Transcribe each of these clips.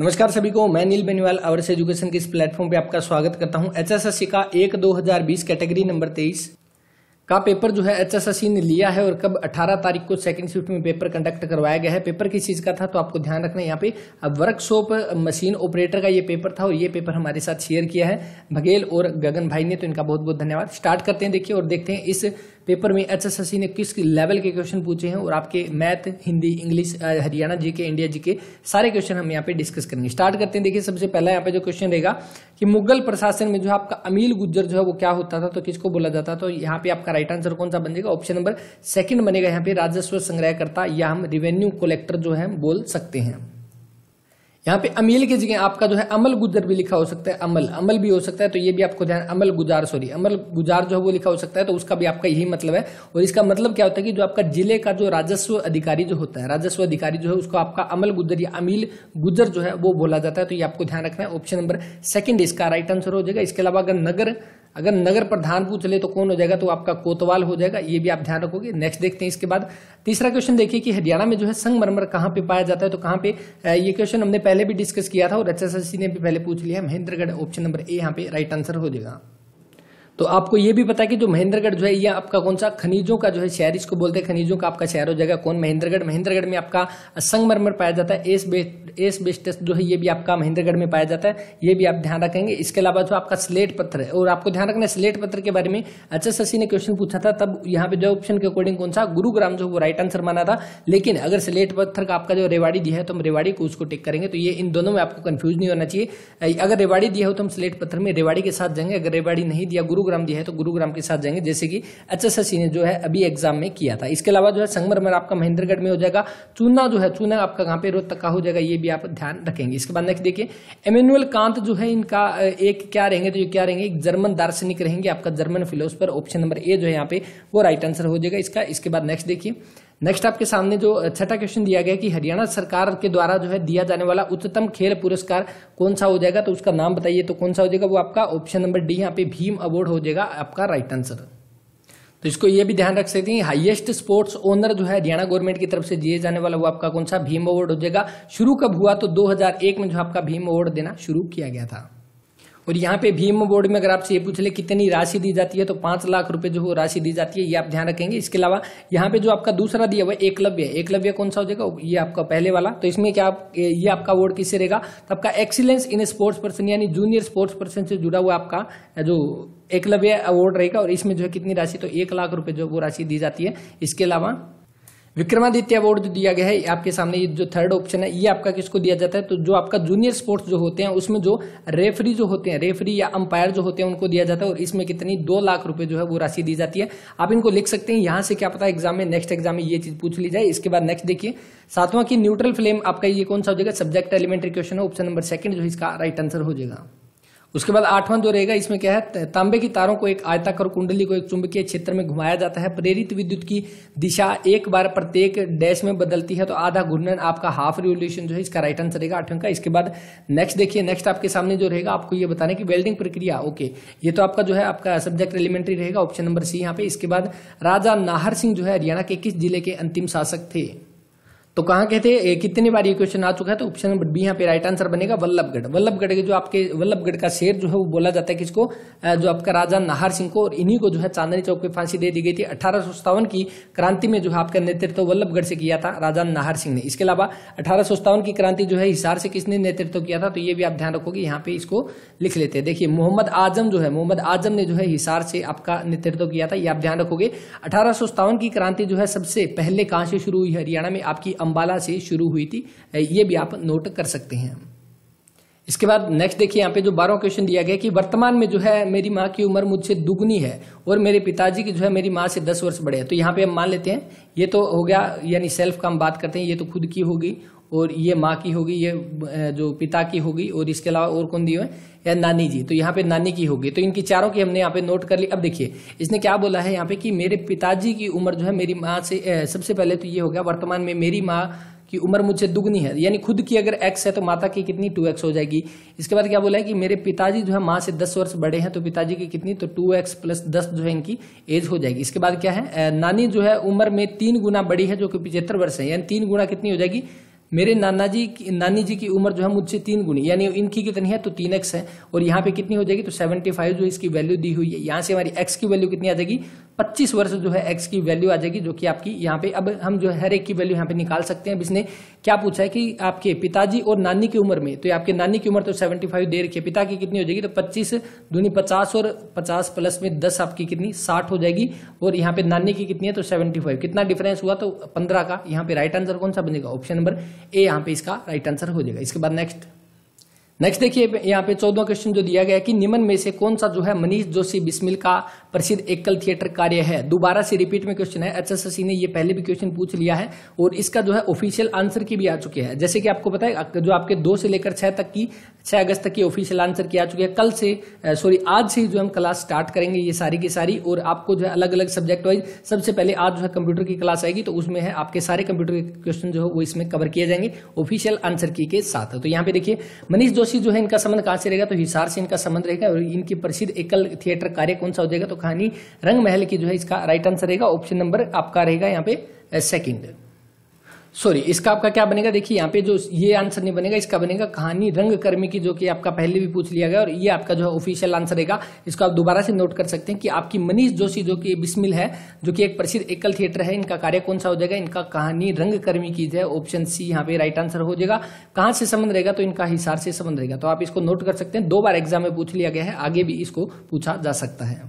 नमस्कार सभी को मैं नील बेनीवाल अवर्स एजुकेशन के इस प्लेटफॉर्म पे आपका स्वागत करता हूं एचएसएससी का एक 2020 कैटेगरी नंबर 23 का पेपर जो है एचएसएससी ने लिया है और कब 18 तारीख को सेकंड शिफ्ट में पेपर कंडक्ट करवाया गया है पेपर किस चीज़ का था तो आपको ध्यान रखना यहाँ पे अब वर्कशॉप मशीन ऑपरेटर का ये पेपर था और ये पेपर हमारे साथ शेयर किया है बघेल और गगन भाई ने तो इनका बहुत बहुत धन्यवाद स्टार्ट करते हैं देखिए और देखते हैं इस पेपर में एचएसएससी ने किस लेवल के क्वेश्चन पूछे हैं और आपके math Hindi English Haryana G K India जी के सारे क्वेश्चन हम यहाँ पे डिस्कस करेंगे स्टार्ट करते हैं देखिए सबसे पहला यहाँ पे जो क्वेश्चन रहेगा कि मुगल प्रशासन में जो आपका अमील गुज्जर जो है वो क्या होता था तो किसको बोला जाता तो यहाँ पे आपका राइट आंसर कौन सा बनेगा ऑप्शन नंबर सेकंड बनेगा यहाँ पे राजस्व संग्रहकर्ता या हम रिवेन्यू कलेक्टर जो है बोल सकते हैं यहाँ पे अमील की जगह आपका जो है अमल गुजर भी लिखा हो सकता है अमल अमल भी हो सकता है तो ये भी आपको ध्यान अमल गुजार सॉरी अमल गुजार जो है वो लिखा हो सकता है तो उसका भी आपका यही मतलब है और इसका मतलब क्या होता है कि जो आपका जिले का जो राजस्व अधिकारी जो होता है राजस्व अधिकारी जो है उसको आपका अमल गुजर या अमील गुजर जो है वो बोला जाता है तो ये आपको ध्यान रखना है ऑप्शन नंबर सेकेंड इसका राइट आंसर हो जाएगा इसके अलावा अगर नगर अगर नगर प्रधान पूछ ले तो कौन हो जाएगा तो आपका कोतवाल हो जाएगा ये भी आप ध्यान रखोगे नेक्स्ट देखते हैं इसके बाद तीसरा क्वेश्चन देखिए कि हरियाणा में जो है संगमरमर कहाँ पे पाया जाता है तो कहाँ पे ये क्वेश्चन हमने पहले भी डिस्कस किया था और एच ने भी पहले पूछ लिया महेंद्रगढ़ ऑप्शन नंबर ए यहाँ पे राइट आंसर हो जाएगा तो आपको ये भी पता है कि जो महेंद्रगढ़ जो है यह आपका कौन सा खनिजों का जो है शहर इसको बोलते हैं खनिजों का आपका शहर हो जाएगा कौन महेंद्रगढ़ महेंद्रगढ़ में आपका संगमरमर पाया जाता है एस बेस्ट एस बेस्टस जो है ये भी आपका महेंद्रगढ़ में पाया जाता है ये भी आप ध्यान रखेंगे इसके अलावा जो आपका स्लेट पत्थर है और आपको ध्यान रखना स्लेट पत्थर के बारे में अच्छा शशि ने क्वेश्चन पूछा था तब यहाँ पे जो ऑप्शन के अकॉर्डिंग कौन सा गुरुग्राम जो वो राइट आंसर माना था लेकिन अगर स्लेट पत्थर का आपका जो रेवाड़ी दिया है तो हम रेवाड़ी को उसको टिक करेंगे तो ये इन दोनों में आपको कंफ्यूज नहीं होना चाहिए अगर रेवाड़ी दिया हो तो हम स्लेट पत्थर में रेवाड़ी के साथ जाएंगे अगर रेवाड़ी नहीं दिया गुरु गुरुग्राम दिया है तो गुरुग्राम के साथ जाएंगे जैसे कि एच एस एस ने जो है अभी एग्जाम में किया था इसके अलावा जो है संगमरमर आपका महेंद्रगढ़ में हो जाएगा चूना जो है चूना आपका कहाँ पे रोहतक का हो जाएगा ये भी आप ध्यान रखेंगे इसके बाद नेक्स्ट देखिए एमेनुअल कांत जो है इनका एक क्या रहेंगे तो ये क्या रहेंगे एक जर्मन दार्शनिक रहेंगे आपका German philosopher option number A जो है यहाँ पे वो राइट आंसर हो जाएगा इसका इसके बाद नेक्स्ट देखिए नेक्स्ट आपके सामने जो छठा क्वेश्चन दिया गया कि हरियाणा सरकार के द्वारा जो है दिया जाने वाला उच्चतम खेल पुरस्कार कौन सा हो जाएगा तो उसका नाम बताइए तो कौन सा हो जाएगा वो आपका ऑप्शन नंबर डी यहाँ पे भीम अवार्ड हो जाएगा आपका राइट आंसर तो इसको ये भी ध्यान रख सकते हैं हाईएस्ट स्पोर्ट्स ओनर जो है हरियाणा गवर्नमेंट की तरफ से दिए जाने वाला वो आपका कौन सा भीम अवार्ड हो जाएगा शुरू कब हुआ तो 2001 में जो आपका भीम अवार्ड देना शुरू किया गया था और यहाँ पे भीम बोर्ड में अगर आपसे ये पूछ ले कितनी राशि दी जाती है तो पांच लाख रुपए जो राशि दी जाती है ये आप ध्यान रखेंगे इसके अलावा यहाँ पे जो आपका दूसरा दिया हुआ एकलव्य एकलव्य कौन सा हो जाएगा ये आपका पहले वाला तो इसमें क्या ये आपका अवार्ड किससे रहेगा तो आपका एक्सीलेंस इन स्पोर्ट्स पर्सन यानी जूनियर स्पोर्ट्स पर्सन से जुड़ा हुआ आपका जो एकलव्य अवार्ड रहेगा और इसमें जो है कितनी राशि तो एक लाख रुपए जो वो राशि दी जाती है इसके अलावा विक्रमादित्य अवार्ड जो दिया गया है आपके सामने ये जो थर्ड ऑप्शन है ये आपका किसको दिया जाता है तो जो आपका जूनियर स्पोर्ट्स जो होते हैं उसमें जो रेफरी जो होते हैं रेफरी या अंपायर जो होते हैं उनको दिया जाता है और इसमें कितनी दो लाख रुपए जो है वो राशि दी जाती है आप इनको लिख सकते हैं यहाँ से क्या पता एग्जाम में नेक्स्ट एग्जाम में ये चीज पूछ ली जाए इसके बाद नेक्स्ट देखिए सातवां की न्यूट्रल फ्लेम आपका ये कौन सा हो जाएगा सब्जेक्ट एलिमेंट्री क्वेश्चन है ऑप्शन नंबर सेकंड जो इसका राइट आंसर हो जाएगा उसके बाद आठवां जो रहेगा इसमें क्या है तांबे की तारों को एक आयताकार कुंडली को एक चुंबकीय क्षेत्र में घुमाया जाता है प्रेरित विद्युत की दिशा एक बार प्रत्येक डैश में बदलती है तो आधा घूर्णन आपका हाफ रिवोल्यूशन जो है इसका राइट आंसर रहेगा आठवें का इसके बाद नेक्स्ट देखिए नेक्स्ट आपके सामने जो रहेगा आपको ये बताने की वेल्डिंग प्रक्रिया ओके ये तो आपका जो है आपका सब्जेक्ट एलिमेंट्री रहेगा ऑप्शन नंबर सी यहाँ पे इसके बाद राजा नाहर सिंह जो है हरियाणा के किस जिले के अंतिम शासक थे तो कहाँ कहते हैं कितनी बार ये क्वेश्चन आ चुका है तो ऑप्शन नंबर बी यहाँ पे राइट आंसर बनेगा वल्लभगढ़ वल्लभगढ़ के जो आपके वल्लभगढ़ का शेर जो है वो बोला जाता है किसको जो आपका राजा नाहर सिंह को और इन्हीं को जो है चांदनी चौक पे फांसी दे दी गई थी अठारह की क्रांति में जो है आपका नेतृत्व वल्लभगढ़ से किया था राजा नाहर सिंह ने इसके अलावा अठारह की क्रांति जो है हिसार से किसने नेतृत्व किया था तो ये भी आप ध्यान रखोगे यहाँ पे इसको लिख लेते हैं देखिए मोहम्मद आजम जो है मोहम्मद आजम ने जो है हिसार से आपका नेतृत्व किया था ये आप ध्यान रखोगे अठारह की क्रांति जो है सबसे पहले कहाँ से शुरू हुई हरियाणा में आपकी अंबाला से शुरू हुई थी ये भी आप नोट कर सकते हैं इसके बाद नेक्स्ट देखिए यहाँ पे जो बारह क्वेश्चन दिया गया कि वर्तमान में जो है मेरी माँ की उम्र मुझसे दुगनी है और मेरे पिताजी की जो है मेरी माँ से दस वर्ष बड़े हैं तो यहाँ पे हम मान लेते हैं ये तो हो गया यानी सेल्फ का हम बात करते हैं ये तो खुद की होगी और ये माँ की होगी ये जो पिता की होगी और इसके अलावा और कौन दी है या नानी जी तो यहाँ पे नानी की होगी तो इनकी चारों की हमने यहाँ पे नोट कर ली अब देखिए इसने क्या बोला है यहाँ पे कि मेरे पिताजी की उम्र जो है मेरी माँ से ए, सबसे पहले तो ये हो गया वर्तमान में मेरी माँ कि उम्र मुझसे दुगनी है यानी खुद की अगर एक्स है तो माता की कितनी टू एक्स हो जाएगी इसके बाद क्या बोला है कि मेरे पिताजी जो है माँ से दस वर्ष बड़े हैं तो पिताजी की कितनी तो टू एक्स प्लस दस जो है इनकी एज हो जाएगी इसके बाद क्या है नानी जो है उम्र में तीन गुना बड़ी है जो कि पिछहत्तर वर्ष है यानी तीन गुना कितनी हो जाएगी मेरे नाना जी की नानी जी की उम्र जो है मुझसे तीन गुनी यानी इनकी कितनी है तो तीन एक्स है और यहाँ पे कितनी हो जाएगी तो सेवेंटी फाइव जो इसकी वैल्यू दी हुई है यहाँ से हमारी एक्स की वैल्यू कितनी आ जाएगी 25 वर्ष जो है एक्स की वैल्यू आ जाएगी जो कि आपकी यहाँ पे अब हम जो हर एक की वैल्यू यहाँ पे निकाल सकते हैं अब इसने क्या पूछा है कि आपके पिताजी और नानी की उम्र में तो आपके नानी की उम्र तो 75 दे रखी है पिता की कितनी हो जाएगी तो 25 दूनी 50 और 50 प्लस में 10 आपकी कितनी 60 हो जाएगी और यहाँ पे नानी की कितनी है तो सेवेंटी कितना डिफरेंस हुआ तो पंद्रह का यहाँ पे राइट आंसर कौन सा बनेगा ऑप्शन नंबर ए यहाँ पे इसका राइट आंसर हो जाएगा इसके बाद नेक्स्ट नेक्स्ट देखिए यहाँ पे चौदह क्वेश्चन जो दिया गया कि निम्न में से कौन सा जो है मनीष जोशी बिस्मिल का प्रसिद्ध एकल थिएटर कार्य है दोबारा से रिपीट में क्वेश्चन है एचएसएससी ने ये पहले भी क्वेश्चन पूछ लिया है और इसका जो है ऑफिशियल आंसर की भी आ चुकी है जैसे कि आपको पता है जो आपके दो से लेकर छह तक की छह अगस्त तक की ऑफिशियल आंसर की आ चुकी है कल से सॉरी आज से जो हम क्लास स्टार्ट करेंगे ये सारी की सारी और आपको जो है अलग अलग सब्जेक्ट वाइज सबसे पहले आज जो है कंप्यूटर की क्लास आएगी तो उसमें है आपके सारे कंप्यूटर के क्वेश्चन जो है वो इसमें कवर किए जाएंगे ऑफिशियल आंसर की के साथ तो यहाँ पे देखिए मनीष जोशी प्रसिद्ध जो है इनका संबंध कहाँ से रहेगा तो हिसार से इनका संबंध रहेगा और इनकी प्रसिद्ध एकल थिएटर कार्य कौन सा हो जाएगा तो कहानी रंग महल की जो है इसका राइट आंसर रहेगा ऑप्शन नंबर आपका रहेगा यहाँ पे सेकेंड सॉरी इसका आपका क्या बनेगा देखिए यहाँ पे जो ये आंसर नहीं बनेगा इसका बनेगा कहानी रंग कर्मी की जो कि आपका पहले भी पूछ लिया गया और ये आपका जो है ऑफिशियल आंसर रहेगा इसको आप दोबारा से नोट कर सकते हैं कि आपकी मनीष जोशी जो कि बिस्मिल है जो कि एक प्रसिद्ध एकल थिएटर है इनका कार्य कौन सा हो जाएगा इनका कहानी रंग कर्मी की है ऑप्शन सी यहाँ पे राइट आंसर हो जाएगा कहाँ से संबंध रहेगा तो इनका हिसार से संबंध रहेगा तो आप इसको नोट कर सकते हैं दो बार एग्जाम में पूछ लिया गया है आगे भी इसको पूछा जा सकता है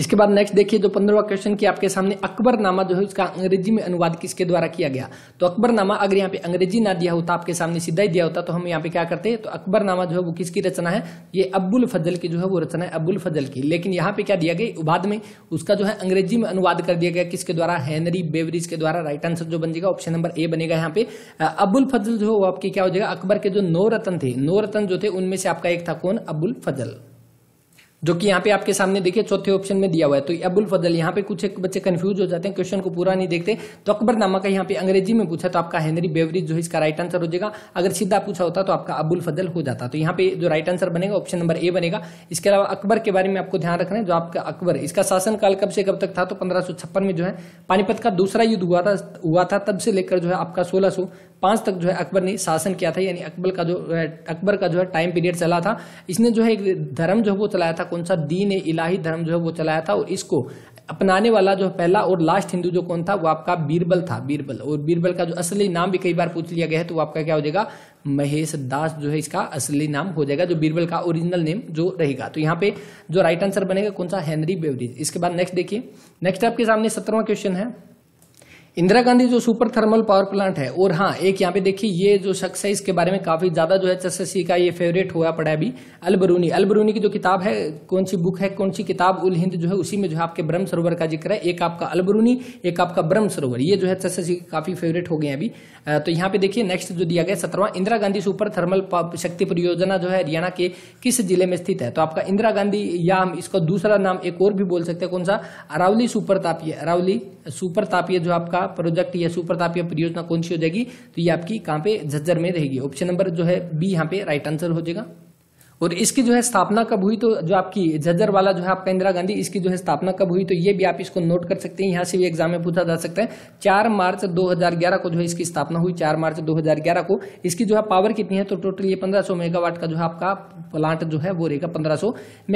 इसके बाद नेक्स्ट देखिए जो पंद्रवा क्वेश्चन की आपके सामने अकबरनामा जो है उसका अंग्रेजी में अनुवाद किसके द्वारा किया गया तो अकबर नामा अगर यहाँ पे अंग्रेजी ना दिया होता आपके सामने सीधा ही दिया होता तो हम यहाँ पे क्या करते हैं तो अकबरनामा जो है वो किसकी रचना है ये अब्बुल फजल की जो है वो रचना है अब्बुल फजल की लेकिन यहाँ पे क्या दिया गया उबाद में उसका जो है अंग्रेजी में अनुवाद कर दिया गया किसके द्वारा हैनरी बेवरीज के द्वारा राइट आंसर जो बन जाएगा ऑप्शन नंबर ए बनेगा यहाँ पे अब्बुल फजल जो है वो आपके क्या हो जाएगा अकबर के जो नौ रतन थे नौ रतन जो थे उनमें से आपका एक था कौन अब्बुल फजल जो कि यहाँ पे आपके सामने देखिए चौथे ऑप्शन में दिया हुआ है तो अबुल फजल यहाँ पे कुछ एक बच्चे कंफ्यूज हो जाते हैं क्वेश्चन को पूरा नहीं देखते तो अकबरनामा का यहाँ पे अंग्रेजी में पूछा तो आपका हेनरी बेवरीज जो इसका राइट आंसर हो जाएगा अगर सीधा पूछा होता तो आपका अबुल फजल हो जाता तो यहाँ पे जो राइट आंसर बनेगा ऑप्शन नंबर ए बनेगा इसके अलावा अकबर के बारे में आपको ध्यान रखना है जो आपका अकबर इसका शासनकाल कब से कब तक था तो पंद्रह में जो है पानीपत का दूसरा युद्ध हुआ था हुआ था तब से लेकर जो है आपका सोलह पांच तक जो है अकबर ने शासन किया था यानी अकबर का जो है अकबर का जो है टाइम पीरियड चला था इसने जो है एक धर्म जो है वो चलाया था कौन सा दीन इलाही धर्म जो है वो चलाया था और इसको अपनाने वाला जो पहला और लास्ट हिंदू जो कौन था वो आपका बीरबल था बीरबल और बीरबल का जो असली नाम भी कई बार पूछ लिया गया है तो आपका क्या हो जाएगा महेश दास जो है इसका असली नाम हो जाएगा जो बीरबल का ओरिजिनल नेम जो रहेगा तो यहाँ पे जो राइट आंसर बनेगा कौन सा हेनरी बेवरीज इसके बाद नेक्स्ट देखिए नेक्स्ट आपके सामने सत्रवा क्वेश्चन है इंदिरा गांधी जो सुपर थर्मल पावर प्लांट है और हाँ एक यहाँ पे देखिए ये जो शख्स है इसके बारे में काफी ज्यादा जो है चस्सी का ये फेवरेट हुआ पड़ा है अभी अलबरूनी अलबरूनी की जो किताब है कौन सी बुक है कौन सी किताब उल हिंद जो है उसी में जो है आपके ब्रह्म सरोवर का जिक्र है एक आपका अलबरूनी एक आपका ब्रह्म सरोवर ये जो है चस्सी काफी फेवरेट हो गए अभी तो यहाँ पे देखिए नेक्स्ट जो दिया गया सत्रवा इंदिरा गांधी सुपर थर्मल शक्ति परियोजना जो है हरियाणा के किस जिले में स्थित है तो आपका इंदिरा गांधी या हम इसका दूसरा नाम एक और भी बोल सकते हैं कौन सा अरावली सुपर तापीय अरावली सुपर तापीय जो आपका प्रोजेक्ट या सुपर तापीय परियोजना कौन सी हो जाएगी तो ये आपकी कहाँ पे झज्जर में रहेगी ऑप्शन नंबर जो है बी यहाँ पे राइट आंसर हो जाएगा और इसकी जो है स्थापना कब हुई तो जो आपकी झज्जर वाला जो है आपका इंदिरा गांधी इसकी जो है स्थापना कब हुई तो ये भी आप इसको नोट कर सकते हैं यहाँ से भी एग्जाम में पूछा जा सकता है चार मार्च 2011 को जो है इसकी स्थापना हुई चार मार्च 2011 को इसकी जो है पावर कितनी है तो टोटल ये पंद्रह मेगावाट का जो है आपका प्लांट जो है वो रहेगा पंद्रह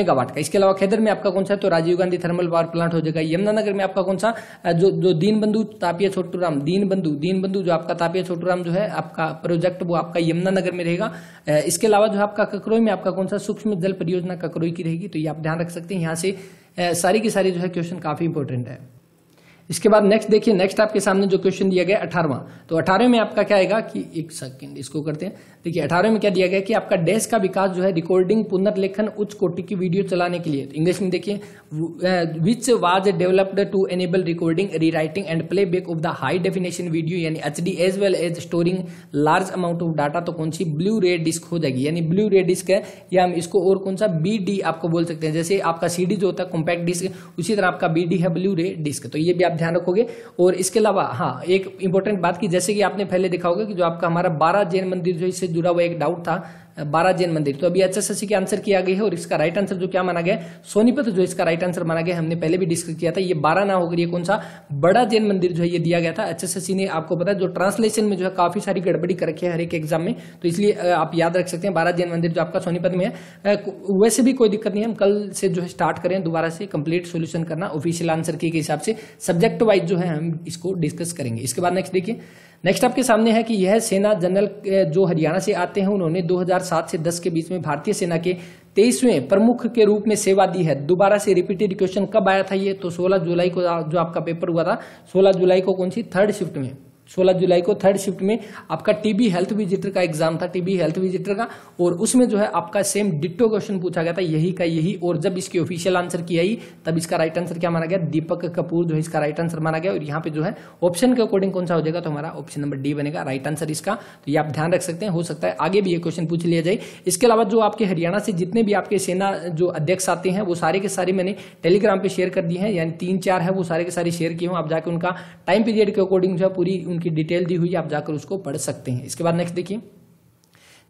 मेगावाट का इसके अलावा खेदर में आपका कौन सा तो Rajiv Gandhi thermal power plant हो जाएगा यमुनानगर में आपका कौन सा जो जो दीन बंधु तापिया छोटूराम दीनबंधु बंधु जो आपका तापिया छोटूराम जो है आपका प्रोजेक्ट वो आपका यमुनानगर में रहेगा इसके अलावा जो आपका ककरोई में आपका कौन सा सूक्ष्म जल परियोजना ककरोई की रहेगी तो ये आप ध्यान रख सकते हैं यहाँ से सारी की सारी जो है क्वेश्चन काफी इंपॉर्टेंट है इसके बाद नेक्स्ट देखिए नेक्स्ट आपके सामने जो क्वेश्चन दिया गया अठारवा तो अठारह में आपका क्या आएगा कि एक सेकंड इसको करते हैं देखिए अठारह में क्या दिया गया कि आपका डेस्क का विकास जो है रिकॉर्डिंग पुनर्लेखन उच्च कोटि की वीडियो चलाने के लिए इंग्लिश तो में देखिए which was developed to enable recording rewriting and play back of the high definition video यानी H D as well as storing large amount of data तो कौन सी ब्लू रे डिस्क हो जाएगी यानी ब्लू रे डिस्क है या हम इसको और कौन सा बी डी आपको बोल सकते हैं जैसे आपका सी डी जो होता है कॉम्पैक्ट डिस्क उसी तरह आपका बी डी है ब्लू रे डिस्क तो ये भी आप ध्यान रखोगे और इसके अलावा हाँ एक इंपॉर्टेंट बात की जैसे कि आपने पहले देखा होगा कि जो आपका हमारा बारह जैन मंदिर जो इससे जुड़ा हुआ एक डाउट था बारह जैन मंदिर तो अभी एचएसएससी के आंसर किया गया है और इसका राइट आंसर जो क्या माना गया सोनीपत जो इसका राइट आंसर माना गया हमने पहले भी डिस्कस किया था ये बारह ना होकर ये कौन सा बड़ा जैन मंदिर जो है ये दिया गया था एच एचएसएससी ने आपको बताया जो ट्रांसलेशन में जो है काफी सारी गड़बड़ी कर रखी है हर एक एग्जाम में तो इसलिए आप याद रख सकते हैं बारह जैन मंदिर जो आपका सोनीपत में है वैसे भी कोई दिक्कत नहीं हम कल से जो है स्टार्ट करें दोबारा से कंप्लीट सोल्यूशन करना ऑफिशियल आंसर के हिसाब से सब्जेक्ट वाइज जो है हम इसको डिस्कस करेंगे इसके बाद नेक्स्ट देखिए नेक्स्ट आपके सामने है कि यह सेना जनरल जो हरियाणा से आते हैं उन्होंने 2007 से 10 के बीच में भारतीय सेना के तेईसवें प्रमुख के रूप में सेवा दी है दोबारा से रिपीटेड क्वेश्चन कब आया था ये तो 16 जुलाई को जो आपका पेपर हुआ था 16 जुलाई को कौन सी थर्ड शिफ्ट में 16 जुलाई को थर्ड शिफ्ट में आपका टीबी हेल्थ विजिटर का एग्जाम था टीबी हेल्थ विजिटर का और उसमें जो है आपका सेम डिट्टो क्वेश्चन पूछा गया था यही का यही और जब इसकी ऑफिशियल आंसर की आई तब इसका राइट आंसर क्या माना गया दीपक कपूर जो है इसका राइट आंसर माना गया और यहाँ पे जो है ऑप्शन के अकॉर्डिंग कौन सा हो जाएगा तो हमारा ऑप्शन नंबर डी बनेगा राइट आंसर इसका तो ये आप ध्यान रख सकते हैं हो सकता है आगे भी ये क्वेश्चन पूछ लिया जाए इसके अलावा जो आपके हरियाणा से जितने भी आपके सेना जो अध्यक्ष आते हैं वो सारे के सारे मैंने टेलीग्राम पे शेयर कर दिए हैं यानी तीन चार है वो सारे के सारे शेयर किए हूँ आप जाके उनका टाइम पीरियड के अकॉर्डिंग जो है पूरी उनकी डिटेल दी हुई है आप जाकर उसको पढ़ सकते हैं इसके बाद नेक्स्ट देखिए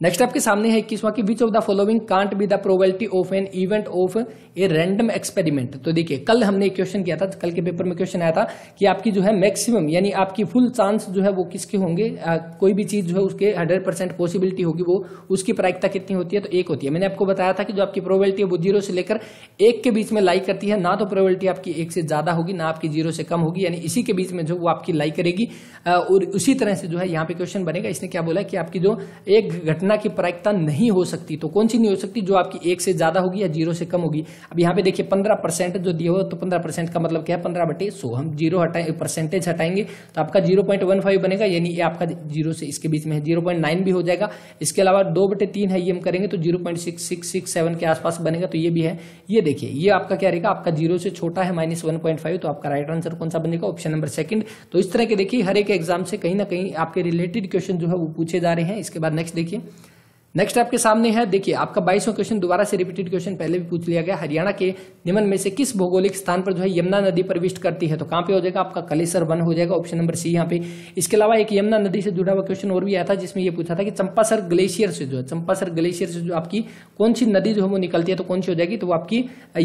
नेक्स्ट आपके सामने है इक्कीसवा की which of the following can't be the probability of an event of a random experiment तो देखिए कल हमने क्वेश्चन किया था कल के पेपर में क्वेश्चन आया था कि आपकी जो है मैक्सिमम यानी आपकी फुल चांस जो है वो किसके होंगे आ, कोई भी चीज जो है उसके हंड्रेड परसेंट पॉसिबिलिटी होगी वो उसकी प्रायिकता कितनी होती है तो एक होती है मैंने आपको बताया था कि जो आपकी प्रोबेबिलिटी है वो जीरो से लेकर एक के बीच में लाई करती है ना तो प्रोबेबिलिटी आपकी एक से ज्यादा होगी ना आपकी जीरो से कम होगी यानी इसी के बीच में जो वो आपकी लाई करेगी और उसी तरह से जो है यहाँ पे क्वेश्चन बनेगा इसने क्या बोला कि आपकी जो एक घटना घटना की प्रायिकता नहीं हो सकती तो कौन सी नहीं हो सकती जो आपकी एक से ज्यादा होगी या जीरो से कम होगी अब यहाँ पे देखिए पंद्रह परसेंट जो दिया हो तो पंद्रह परसेंट का मतलब क्या है पंद्रह बटे सो हम जीरो हटाए परसेंटेज हटाएंगे तो आपका जीरो पॉइंट वन फाइव बनेगा यानी ये आपका जीरो से इसके बीच में जीरो पॉइंट नाइन भी हो जाएगा इसके अलावा दो बटे तीन है ये हम करेंगे तो zero point six six six seven के आसपास बनेगा तो ये भी है ये देखिए ये आपका क्या रहेगा आपका जीरो से छोटा है माइनस वन पॉइंट फाइव तो आपका राइट आंसर कौन सा बनेगा ऑप्शन नंबर सेकंड तो इस तरह के देखिए हर एक एग्जाम से कहीं ना कहीं आपके रिलेटेड क्वेश्चन जो है वो पूछे जा रहे हैं इसके बाद नेक्स्ट देखिए नेक्स्ट आपके सामने है देखिए आपका बाईसवा क्वेश्चन दोबारा से रिपीटेड क्वेश्चन पहले भी पूछ लिया गया हरियाणा के निम्न में से किस भौगोलिक स्थान पर जो है यमुना नदी प्रविष्ट करती है तो कहाँ पे हो जाएगा आपका कलेसर वन हो जाएगा ऑप्शन नंबर सी यहाँ पे इसके अलावा एक यमुना नदी से जुड़ा हुआ क्वेश्चन और भी आया था जिसमें यह पूछा था कि चंपासर ग्लेशियर से जो है चंपासर ग्लेशियर से जो आपकी कौन सी नदी जो है वो निकलती है तो कौन सी हो जाएगी तो आपकी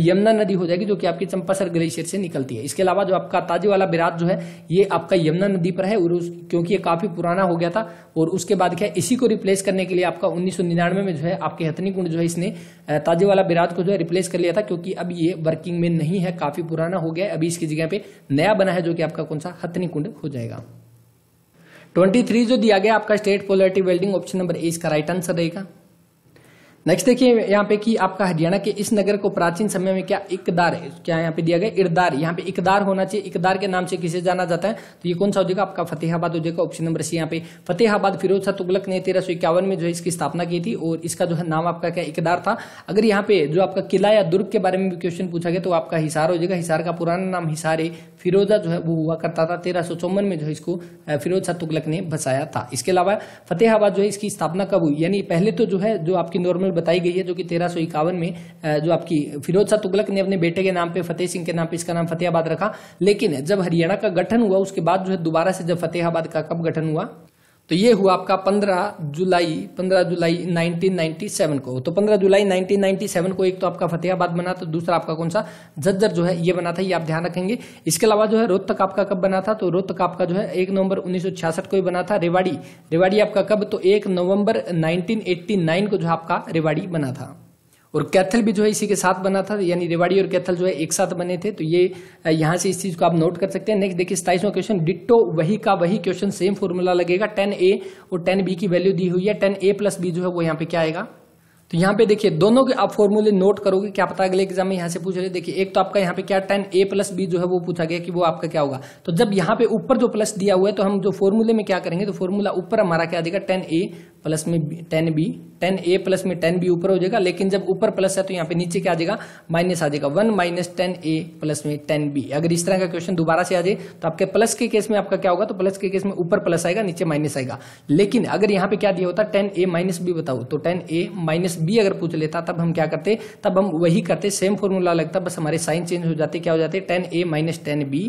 यमुना नदी हो जाएगी जो कि आपकी चंपासर ग्लेशियर से निकलती है इसके अलावा जो आपका ताजे वाला बिराज जो है ये आपका यमुना नदी पर है और क्योंकि ये काफी पुराना हो गया था और उसके बाद क्या इसी को रिप्लेस करने के लिए आपका उन्नीस निन्यानवे में जो है आपके हथनी कुंड जो है इसने ताजे वाला बिराज को जो है रिप्लेस कर लिया था क्योंकि अब ये वर्किंग में नहीं है काफी पुराना हो गया है अभी इसकी जगह पे नया बना है जो कि आपका कौन सा हथनी कुंड हो जाएगा 23 जो दिया गया आपका state polarity welding option number A इसका राइट आंसर रहेगा नेक्स्ट देखिए यहाँ पे कि आपका हरियाणा के इस नगर को प्राचीन समय में क्या इकदार क्या यहाँ पे दिया गया इरदार यहाँ पे इकदार होना चाहिए इकदार के नाम से किसे जाना जाता है तो ये कौन सा हो जाएगा आपका फतेहाबाद हो जाएगा ऑप्शन नंबर सी यहाँ पे फतेहाबाद फिरोज शाह तुगलक ने तेरह सौ इक्यावन में जो है इसकी स्थापना की थी और इसका जो है नाम आपका क्या इकदार था अगर यहाँ पे जो आपका किला या दुर्ग के बारे में क्वेश्चन पूछा गया तो आपका हिसार हो जाएगा हिसार का पुराना नाम हिसार है फिरोजा जो है वो हुआ करता था तेरह में जो है इसको फिरोज शाह तुगलक ने बसाया था इसके अलावा फतेहाबाद जो है इसकी स्थापना कब हुई यानी पहले तो जो है जो आपकी नॉर्मल बताई गई है जो कि तेरह में जो आपकी फिरोज शाह तुगलक ने अपने बेटे के नाम पे फतेह सिंह के नाम पे इसका नाम फतेहाबाद रखा लेकिन जब हरियाणा का गठन हुआ उसके बाद जो है दोबारा से जब फतेहाबाद का कब गठन हुआ तो ये हुआ आपका 15 जुलाई 15 जुलाई 1997 को तो 15 जुलाई 1997 को एक तो आपका फतेहाबाद बना था दूसरा आपका कौन सा जज्जर जो है ये बना था ये आप ध्यान रखेंगे इसके अलावा जो है रोहतक आपका कब बना था तो रोहतक आपका जो है एक नवंबर 1966 को ही बना था रेवाड़ी रेवाड़ी आपका कब तो एक नवंबर नाइनटीन को जो आपका रेवाड़ी बना था और कैथल भी जो है इसी के साथ बना था यानी रेवाड़ी और कैथल जो है एक साथ बने थे तो ये यहाँ से इस चीज को आप नोट कर सकते हैं नेक्स्ट देखिए सताइसवा क्वेश्चन डिट्टो वही का वही क्वेश्चन सेम फॉर्मूला लगेगा टेन ए और टेन बी की वैल्यू दी हुई है टेन ए प्लस बी जो है वो यहाँ पे क्या आएगा तो यहाँ पे देखिए दोनों के आप फॉर्मूले नोट करोगे क्या पता अगले एग्जाम में यहाँ से पूछ रहे देखिए एक तो आपका यहाँ पे क्या टेन ए प्लस बी जो है वो पूछा गया कि वो आपका क्या होगा तो जब यहाँ पे ऊपर जो प्लस दिया हुआ है तो हम जो फॉर्मूले में क्या करेंगे तो फॉर्मूला ऊपर हमारा क्या देगा टेन ए प्लस में ten B ten A plus में टेन भी ऊपर हो जाएगा लेकिन जब ऊपर प्लस है तो यहाँ पे नीचे क्या आ जाएगा माइनस आ जाएगा one minus ten A plus में टेन बी अगर इस तरह का क्वेश्चन दोबारा से आ जाए तो आपके प्लस के केस में आपका क्या होगा तो प्लस के केस में ऊपर प्लस आएगा नीचे माइनस आएगा लेकिन अगर यहाँ पे क्या दिया होता टेन ए माइनस बी बताओ तो टेन ए माइनस बी अगर पूछ लेता तब हम क्या करते तब हम वही करते सेम फॉर्मूला लगता बस हमारे साइन चेंज हो जाते क्या हो जाते ten A minus ten B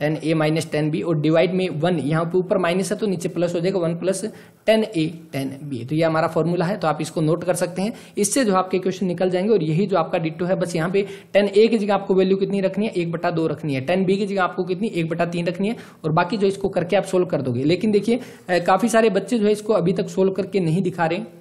ten A minus ten B और डिवाइड में वन यहाँ पे ऊपर माइनस है तो नीचे प्लस हो जाएगा one plus ten A ten B तो ये हमारा फॉर्मूला है तो आप इसको नोट कर सकते हैं इससे जो आपके क्वेश्चन निकल जाएंगे और यही जो आपका डिटो है बस यहाँ पे टेन ए की जगह आपको वैल्यू कितनी रखनी है एक बटा दो रखनी है टेन बी की जगह आपको कितनी एक बटा तीन रखनी है और बाकी जो इसको करके आप सोल्व कर दोगे लेकिन देखिए काफी सारे बच्चे जो है इसको अभी तक सोल्व करके नहीं दिखा रहे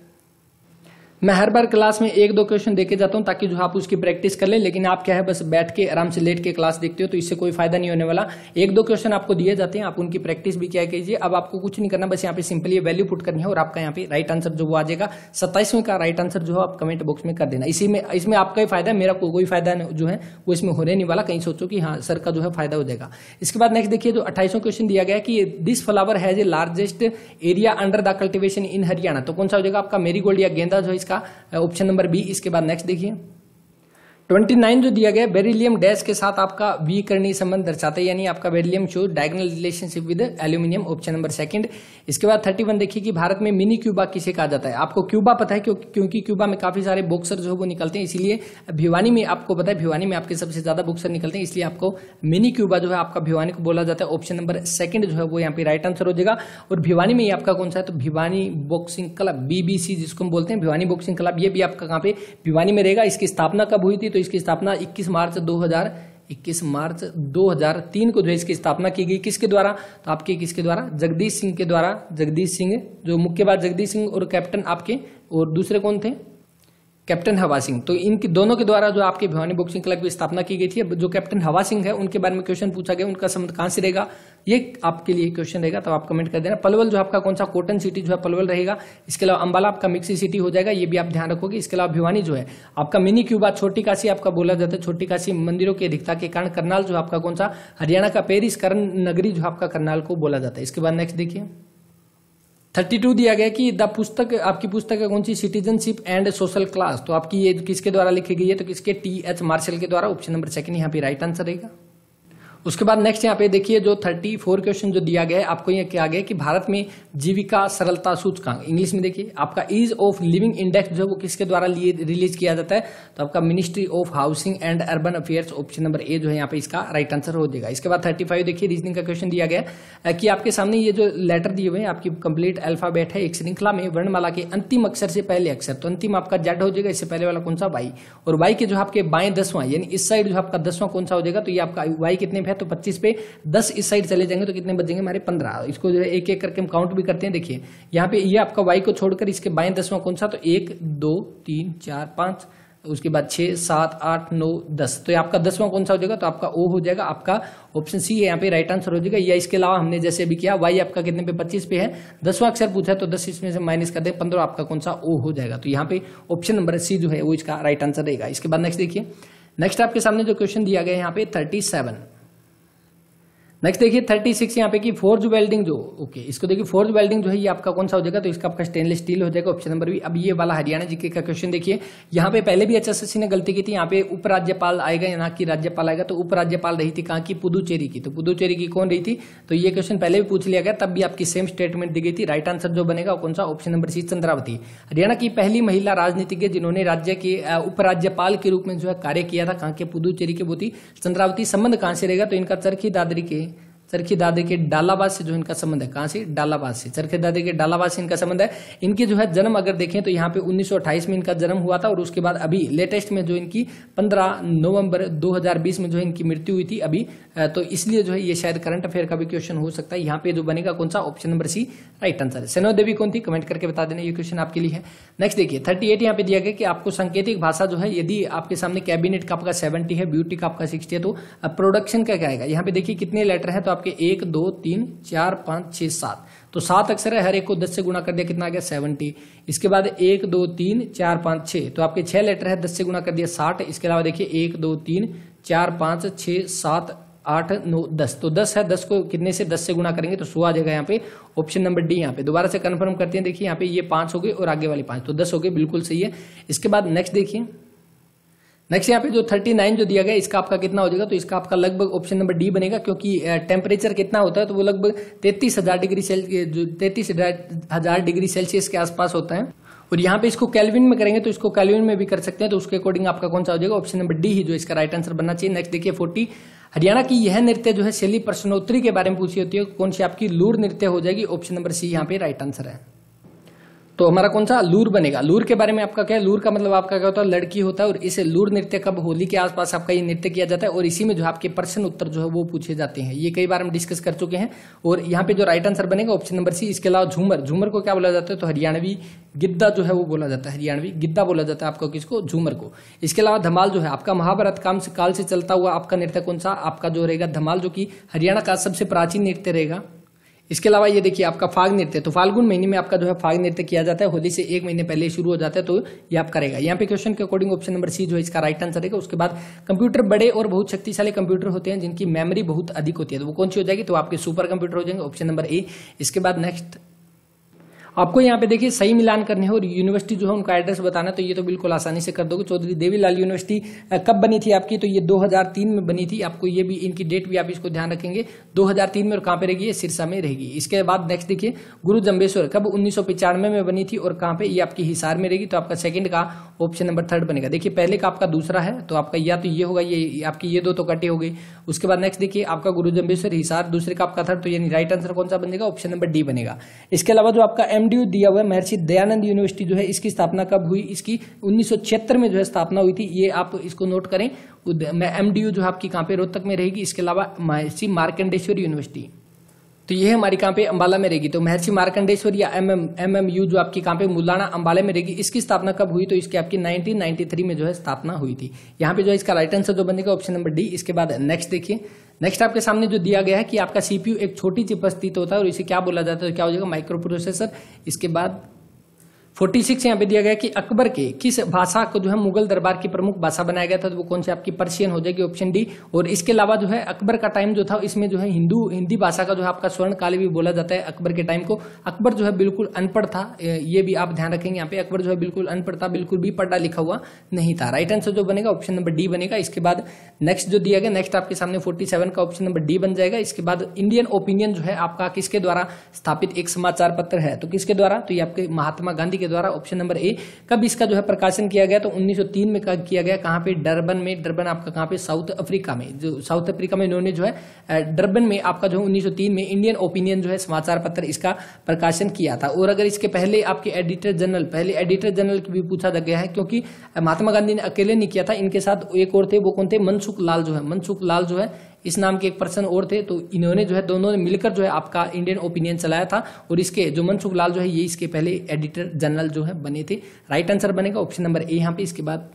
मैं हर बार क्लास में एक दो क्वेश्चन देके जाता हूँ ताकि जो आप उसकी प्रैक्टिस कर लें लेकिन आप क्या है बस बैठ के आराम से लेट के क्लास देखते हो तो इससे कोई फायदा नहीं होने वाला एक दो क्वेश्चन आपको दिए जाते हैं आप उनकी प्रैक्टिस भी क्या कीजिए अब आपको कुछ नहीं करना बस यहाँ पे सिंपली वैल्यू पुट करनी है और आपका यहाँ पे राइट आंसर जो आ जाएगा सत्ताईसवें का राइट आंसर जो है आप कमेंट बॉक्स में कर देना इसी में इसमें आपका ही फायदा है मेरा कोई फायदा जो है वो इसमें होने नहीं वाला कहीं सोचो कि हाँ सर का जो है फायदा हो जाएगा इसके बाद नेक्स्ट देखिए जो अट्ठाईसों क्वेश्चन दिया गया कि this flower has a largest area under the cultivation in Haryana तो कौन सा हो जाएगा आपका मेरी गोल्ड या गेंदा जो है इसका ऑप्शन नंबर बी इसके बाद नेक्स्ट देखिए ट्वेंटी नाइन जो दिया गया बेरिलियम डैश के साथ आपका विकरणीय संबंध दर्शाता है यानी आपका beryllium show diagonal relationship with aluminium option number second इसके बाद थर्टी वन देखिए कि भारत में मिनी क्यूबा किसे कहा जाता है आपको क्यूबा पता है क्योंकि क्यूबा में काफी सारे बॉक्सर जो वो निकलते हैं इसीलिए भिवानी में आपको पता है भिवानी में आपके सबसे ज्यादा बॉक्सर निकलते हैं इसलिए आपको मिनी क्यूबा जो है आपका भिवानी को बोला जाता है ऑप्शन नंबर सेकंड जो है वो यहाँ पे राइट आंसर हो जाएगा और भिवानी में आपका कौन सा है तो भिवानी बॉक्सिंग क्लब बीबीसी जिसको हम बोलते हैं भिवानी बॉक्सिंग क्लब ये भी आपका कहाँ पे भिवानी में रहेगा इसकी स्थापना कब हुई थी तो तो इसकी स्थापना 21 मार्च 2000 21 मार्च 2003 को जो है इसकी स्थापना की गई किसके द्वारा तो आपके किसके द्वारा जगदीश सिंह के द्वारा जगदीश सिंह जो मुख्य बात जगदीश सिंह और कैप्टन आपके और दूसरे कौन थे कैप्टन हवा सिंह तो इनके दोनों के द्वारा जो आपके भिवानी बॉक्सिंग क्लब की स्थापना की गई थी जो कैप्टन हवा सिंह है उनके बारे में क्वेश्चन पूछा गया उनका संबंध कहां से रहेगा ये आपके लिए क्वेश्चन रहेगा तो आप कमेंट कर देना पलवल जो आपका कौन सा कॉटन सिटी जो है पलवल रहेगा इसके अलावा अंबाला आपका मिक्सी सिटी हो जाएगा ये भी आप ध्यान रखोगे इसके अलावा भिवानी जो है आपका मिनी क्यूबा छोटी काशी आपका बोला जाता है छोटी काशी मंदिरों की अधिकता के कारण करनाल जो आपका कौन सा हरियाणा का पेरिस करण नगरी जो आपका करनाल को बोला जाता है इसके बाद नेक्स्ट देखिए थर्टी टू दिया गया कि द पुस्तक आपकी पुस्तक है कौन सी सिटीजनशिप एंड सोशल क्लास तो आपकी ये किसके द्वारा लिखी गई है तो किसके टी एच मार्शल के द्वारा ऑप्शन नंबर सेकंड यहाँ पे राइट आंसर रहेगा उसके बाद नेक्स्ट यहाँ पे देखिए जो थर्टी फोर क्वेश्चन जो दिया गया है आपको ये क्या गया कि भारत में जीविका सरलता सूचकांक इंग्लिश में देखिए आपका ईज ऑफ लिविंग इंडेक्स जो वो किसके द्वारा रिलीज किया जाता है तो आपका ministry of housing and urban affairs option number A जो है यहाँ पे इसका राइट आंसर हो जाएगा इसके बाद थर्टी फाइव देखिए रीजनिंग का क्वेश्चन दिया गया कि आपके सामने ये जो लेटर दिए हुए हैं आपकी कंप्लीट अल्फाबेट है एक श्रृंखला में वर्णमाला के अंतिम अक्षर से पहले अक्षर तो अंतिम आपका जेड हो जाएगा इससे पहले वाला कौन सा वाई और वाई के जो आपके बाएं दसवां यानी इस साइड जो आपका दसवां कौन सा हो जाएगा तो ये आपका वाई कितने तो पच्चीस पे दस इस साइड चले जाएंगे तो कितने बचेंगे हमारे पंद्रह इसको जो है एक एक करके हम काउंट भी करते हैं देखिए यहाँ पे ये यह आपका वाई को छोड़कर इसके बाएं दसवां कौन सा तो एक दो तीन चार पाँच उसके बाद छः सात आठ नौ दस तो ये आपका दसवां कौन सा हो जाएगा तो आपका ओ हो जाएगा आपका ऑप्शन सी है यहाँ पे राइट आंसर हो जाएगा या इसके अलावा हमने जैसे अभी किया वाई आपका कितने पे पच्चीस पे है दसवां अक्षर पूछा तो दस इसमें से माइनस कर दे पंद्रह आपका कौन सा ओ हो जाएगा तो यहाँ पे ऑप्शन नंबर सी जो है वो इसका राइट आंसर रहेगा इसके बाद नेक्स्ट देखिए नेक्स्ट आपके सामने जो क्वेश्चन दिया गया है यहाँ पे थर्टी सेवन नेक्स्ट देखिए थर्टी सिक्स यहाँ पे कि फोर्ज वेल्डिंग जो ओके इसको देखिए फोर्ज वेल्डिंग जो है ये आपका कौन सा हो जाएगा तो इसका आपका स्टेनलेस स्टील हो जाएगा ऑप्शन नंबर भी अब ये वाला हरियाणा जीके का क्वेश्चन देखिए यहाँ पे पहले भी एच अच्छा एस ने गलती की थी यहाँ पे उपराज्यपाल आएगा यहाँ की राज्यपाल आएगा तो उपराज्यपाल रही थी कहाँ की पुदुचेरी की तो पुदुचेरी की कौन रही थी तो ये क्वेश्चन पहले भी पूछ लिया गया तब भी आपकी सेम स्टेटमेंट दी गई थी राइट आंसर जो बनेगा कौन सा option number C Chandravati Haryana की पहली महिला राजनीतिज्ञ जिन्होंने राज्य के उपराज्यपाल के रूप में जो है कार्य किया था कहाँ के पुदुचेरी के वो थी चंद्रावती संबंध कहाँ से रहेगा तो इनका चरखी दादरी के चरखी दादे के डालाबाद से जो इनका संबंध है कहाँ से डालाबाद से चरखे दादे के डालाबाद से इनका संबंध है इनके जो है जन्म अगर देखें तो यहाँ पे 1928 में इनका जन्म हुआ था और उसके बाद अभी लेटेस्ट में जो इनकी 15 नवंबर 2020 में जो है इनकी मृत्यु हुई थी अभी तो इसलिए जो है ये शायद करंट अफेयर का भी क्वेश्चन हो सकता है यहाँ पे जो बनेगा कौन सा option number C right answer है सेनो देवी कौन थी कमेंट करके बता देना ये क्वेश्चन आपके लिए है नेक्स्ट देखिए थर्टी एट यहाँ पे दिया गया कि आपको संकेतिक भाषा जो है यदि आपके सामने कैबिनेट का आपका सेवेंटी है ब्यूटी का आपका सिक्सटी है तो प्रोडक्शन का क्या आएगा यहाँ पे देखिए कितने लेटर है तो आपके एक दो तीन चार पांच छः सात तो सात अक्षर है हर एक को दस से गुणा कर दिया कितना आ गया सेवनटी इसके बाद एक दो तीन चार पांच छः तो आपके छह लेटर है दस से गुणा कर दिया साठ इसके अलावा देखिए एक दो तीन चार पांच छः सात आठ नौ दस तो दस है दस को कितने से दस से गुणा करेंगे तो सो आ जाएगा यहाँ पे ऑप्शन नंबर डी यहाँ पे दोबारा से कंफर्म करते हैं देखिए यहाँ पे ये पांच हो गए और आगे वाली पांच तो दस हो गए बिल्कुल सही है इसके बाद नेक्स्ट देखिए नेक्स्ट यहाँ पे जो 39 जो दिया गया इसका आपका कितना हो जाएगा तो इसका आपका लगभग ऑप्शन नंबर डी बनेगा क्योंकि टेम्परेचर कितना होता है तो वो लगभग तैतीस हजार डिग्री सेल्सियस तैतीस हजार डिग्री सेल्सियस के आसपास होता है और यहाँ पे इसको कैलविन में करेंगे तो इसको कैलविन में भी कर सकते हैं तो उसके अकॉर्डिंग आपका कौन सा हो जाएगा ऑप्शन नंबर डी ही जो इसका राइट आंसर बनना चाहिए नेक्स्ट देखिए फोर्टी हरियाणा की यह नृत्य जो है शैली प्रश्नोत्तरी के बारे में पूछी होती है कौन सी आपकी लूर नृत्य हो जाएगी ऑप्शन नंबर सी यहाँ पे राइट आंसर है तो हमारा कौन सा लूर बनेगा लूर के बारे में आपका क्या है लूर का मतलब आपका क्या होता है लड़की होता है और इसे लूर नृत्य कब होली के आसपास आपका ये नृत्य किया जाता है और इसी में जो आपके प्रश्न उत्तर जो है वो पूछे जाते हैं ये कई बार हम डिस्कस कर चुके हैं और यहाँ पे जो राइट आंसर बनेगा ऑप्शन नंबर सी इसके अलावा झूमर झूमर को क्या बोला जाता है तो हरियाणवी गिद्दा जो है वो बोला जाता है हरियाणवी गिद्दा बोला जाता है आपका किसको झूमर को इसके अलावा धमाल जो है आपका महाभारत काम से काल से चलता हुआ आपका नृत्य कौन सा आपका जो रहेगा धमाल जो कि हरियाणा का सबसे प्राचीन नृत्य रहेगा इसके अलावा ये देखिए आपका फाग नृत्य तो फाल्गुन महीने में आपका जो है फाग नृत्य किया जाता है होली से एक महीने पहले शुरू हो जाता है तो ये आप करेगा यहाँ पे क्वेश्चन के अकॉर्डिंग ऑप्शन नंबर सी जो है इसका राइट आंसर रहेगा उसके बाद कंप्यूटर बड़े और बहुत शक्तिशाली कंप्यूटर होते हैं जिनकी मेमोरी बहुत अधिक होती है तो वो कौन सी हो जाएगी तो आपके सुपर कंप्यूटर हो जाएंगे ऑप्शन नंबर ए इसके बाद नेक्स्ट आपको यहाँ पे देखिए सही मिलान करने हो और यूनिवर्सिटी जो है उनका एड्रेस बताना तो ये तो बिल्कुल आसानी से कर दोगे चौधरी देवीलाल यूनिवर्सिटी कब बनी थी आपकी तो ये 2003 में बनी थी आपको ये भी इनकी डेट भी आप इसको ध्यान रखेंगे 2003 में और कहाँ पे रहेगी ये सिरसा में रहेगी इसके बाद नेक्स्ट देखिए गुरु जम्बेश्वर कब उन्नीस में बनी थी और कहाँ पे ये आपकी हिसार में रहेगी तो आपका सेकंड का ऑप्शन नंबर थर्ड बनेगा देखिए पहले का आपका दूसरा है तो आपका या तो ये होगा ये आपकी ये दो तो कटे हो गई उसके बाद नेक्स्ट देखिए आपका गुरु जम्बेश्वर हिसार दूसरे का आपका थर्ड तो यानी राइट आंसर कौन सा बनेगा ऑप्शन नंबर डी बनेगा इसके अलावा जो आपका एमडीयू दिया हुआ है महर्षि दयानंद यूनिवर्सिटी जो है इसकी स्थापना कब हुई इसकी उन्नीस में जो है स्थापना हुई थी ये आप इसको नोट करें एमडीयू जो आपकी कहाँ पे रोहतक में रहेगी इसके अलावा महर्षि मार्कंडेश्वर यूनिवर्सिटी तो ये हमारी कहाँ पे अंबाला में रहेगी तो महर्षि मार्कंडेश्वर या एम एम जो आपकी कहाँ पे मुलाना अंबाला में रहेगी इसकी स्थापना कब हुई तो इसकी आपकी 1993 में जो है स्थापना हुई थी यहाँ पे जो है इसका राइट आंसर जो बनेगा ऑप्शन नंबर डी इसके बाद नेक्स्ट देखिए नेक्स्ट आपके सामने जो दिया गया है कि आपका सीपीयू एक छोटी चिप स्थित होता है और इसे क्या बोला जाता है तो क्या हो जाएगा माइक्रो प्रोसेसर इसके बाद फोर्टी सिक्स यहाँ पे दिया गया कि अकबर के किस भाषा को जो है मुगल दरबार की प्रमुख भाषा बनाया गया था तो वो कौन सी आपकी पर्शियन हो जाएगी ऑप्शन डी और इसके अलावा जो है अकबर का टाइम जो था इसमें जो है हिंदू हिंदी भाषा का जो है आपका स्वर्ण काल भी बोला जाता है अकबर के टाइम को अकबर जो है बिल्कुल अनपढ़ था ये भी आप ध्यान रखेंगे यहाँ पे अकबर जो है बिल्कुल अनपढ़ था बिल्कुल भी पढ़ा लिखा हुआ नहीं था राइट आंसर जो बनेगा ऑप्शन नंबर डी बनेगा इसके बाद नेक्स्ट जो दिया गया नेक्स्ट आपके सामने फोर्टी सेवन का ऑप्शन नंबर डी बन जाएगा इसके बाद इंडियन ओपिनियन जो है आपका किसके द्वारा स्थापित एक समाचार पत्र है तो किसके द्वारा तो ये आपके महात्मा गांधी के द्वारा ऑप्शन नंबर ए कब इसका जो है प्रकाशन किया गया तो 1903 में किया गया कहाँ पे डरबन में डरबन आपका कहाँ पे साउथ अफ्रीका में जो साउथ अफ्रीका में इन्होंने जो है डरबन में आपका जो है उन्नीस में इंडियन ओपिनियन जो है समाचार पत्र इसका प्रकाशन किया था और अगर इसके पहले आपके एडिटर जनरल पहले एडिटर जनरल भी पूछा गया है क्योंकि महात्मा गांधी ने अकेले नहीं किया था इनके साथ एक और थे वो कौन थे मनसुख लाल जो है मनसुख लाल जो है इस नाम के एक पर्सन और थे तो इन्होंने जो है दोनों ने मिलकर जो है आपका इंडियन ओपिनियन चलाया था और इसके जो मनसुख लाल जो है ये इसके पहले एडिटर जनरल जो है बने थे राइट आंसर बनेगा ऑप्शन नंबर ए यहाँ पे इसके बाद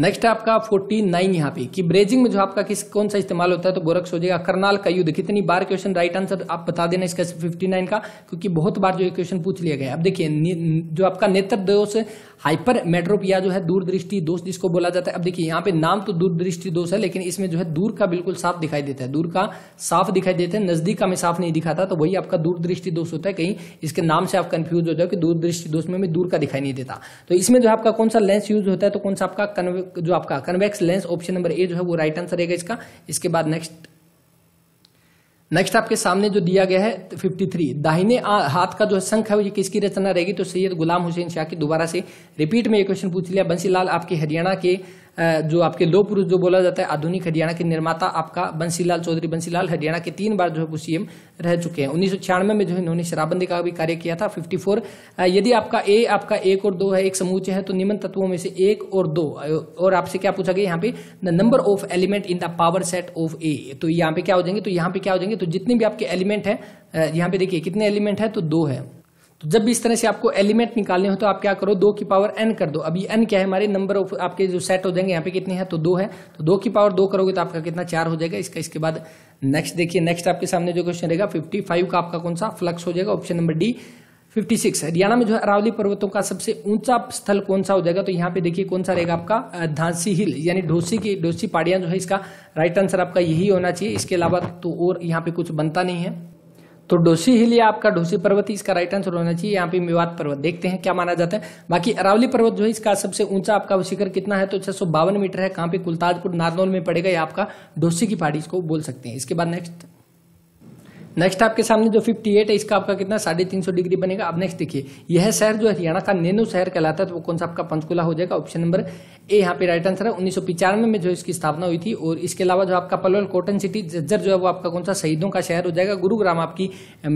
नेक्स्ट है आपका फोर्टी नाइन यहाँ पे कि ब्रेजिंग में जो आपका किस कौन सा इस्तेमाल होता है तो गोरक्ष हो जाएगा करनाल का युद्ध कितनी बार क्वेश्चन राइट आंसर आप बता देना इसका फिफ्टी नाइन का क्योंकि बहुत बार जो क्वेश्चन पूछ लिया गया अब देखिए जो आपका नेत्र दोष हाइपर मेट्रोपिया जो है दूरदृष्टि दोष जिसको बोला जाता है अब देखिए यहाँ पे नाम तो दूरदृष्टि दोष है लेकिन इसमें जो है दूर का बिल्कुल साफ दिखाई देता है दूर का साफ दिखाई देता है नजदीक का में साफ नहीं दिखाता तो वही आपका दूरदृष्टि दोष होता है कहीं इसके नाम से आप कंफ्यूज हो जाओ कि दूरदृष्टि दोष में दूर का दिखाई नहीं देता तो इसमें जो है आपका कौन सा लेंस यूज होता है तो कौन सा आपका जो आपका convex lens option number A जो है वो राइट आंसर रहेगा इसका इसके बाद नेक्स्ट नेक्स्ट आपके सामने जो दिया गया है 53 दाहिने हाथ का जो संख है ये किसकी रचना रहेगी तो सैयद गुलाम हुसैन शाह की दोबारा से रिपीट में ये क्वेश्चन पूछ लिया बंसीलाल आपके हरियाणा के जो आपके लो पुरुष जो बोला जाता है आधुनिक हरियाणा के निर्माता आपका बंसीलाल चौधरी बंसीलाल हरियाणा के तीन बार जो है वो सीएम रह चुके हैं उन्नीस में जो है इन्होंने शराबबंदी का भी कार्य किया था 54 यदि आपका ए आपका एक और दो है एक समूचे है तो निम्न तत्वों में से एक और दो और आपसे क्या पूछा गया यहाँ पे the number of element in the power set of A तो यहाँ पे क्या हो जाएंगे तो यहाँ पे क्या हो जाएंगे तो जितने भी आपके एलिमेंट है यहाँ पे देखिए कितने एलिमेंट है तो दो है तो जब भी इस तरह से आपको एलिमेंट निकालने हो तो आप क्या करो दो की पावर एन कर दो अभी एन क्या है हमारे नंबर ऑफ आपके जो सेट हो जाएंगे यहाँ पे कितने हैं तो दो है तो दो की पावर दो करोगे तो आपका कितना चार हो जाएगा इसका इसके बाद नेक्स्ट देखिए नेक्स्ट आपके सामने जो क्वेश्चन रहेगा फिफ्टी फाइव का आपका कौन सा फ्लक्स हो जाएगा option number D fifty six Haryana में जो है अरावली पर्वतों का सबसे ऊंचा स्थल कौन सा हो जाएगा तो यहाँ पे देखिए कौन सा रहेगा आपका धांसी हिल यानी ढोसी की ढोसी पहाड़ियां जो है इसका राइट आंसर आपका यही होना चाहिए इसके अलावा तो और यहाँ पे कुछ बनता नहीं है तो डोसी हिल या आपका डोसी पर्वत इसका राइट आंसर होना चाहिए यहाँ पे मेवात पर्वत देखते हैं क्या माना जाता है बाकी अरावली पर्वत जो है इसका सबसे ऊंचा आपका शिखर कितना है तो छह मीटर है कहाँ पे कुलताजपुर नारनौल में पड़ेगा ये आपका डोसी की पहाड़ी इसको बोल सकते हैं इसके बाद नेक्स्ट नेक्स्ट आपके सामने जो 58 है इसका आपका कितना साढ़े तीन सौ डिग्री बनेगा अब नेक्स्ट देखिए यह शहर जो हरियाणा का नेनू शहर कहलाता है तो वो कौन सा आपका पंचकुला हो जाएगा ऑप्शन नंबर ए यहाँ पे राइट आंसर है उन्नीस में जो इसकी स्थापना हुई थी और इसके अलावा जो आपका पलवल कॉटन सिटी जज्जर जो है वो आपका कौन सा शहीदों का शहर हो जाएगा गुरुग्राम आपकी